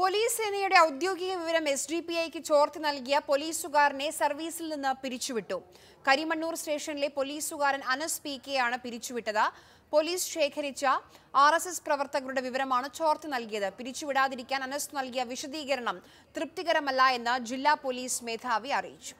police സേനയുടെ ഔദ്യോഗിക വിവരം എസ് ഡി പി ഐക്ക് ചോർത്തി നൽകിയ പോലീസുകാരനെ സർവീസിൽ നിന്ന് പിരിച്ചുവിട്ടു കരിമണ്ണൂർ സ്റ്റേഷനിലെ പോലീസുകാരൻ അനസ് പി കെയാണ് പിരിച്ചുവിട്ടത് പോലീസ് ശേഖരിച്ച ആർ എസ് എസ് പ്രവർത്തകരുടെ വിവരമാണ് ചോർത്തി നൽകിയത് പിരിച്ചുവിടാതിരിക്കാൻ അനസ് നൽകിയ വിശദീകരണം തൃപ്തികരമല്ല എന്ന് ജില്ലാ പോലീസ് മേധാവി അറിയിച്ചു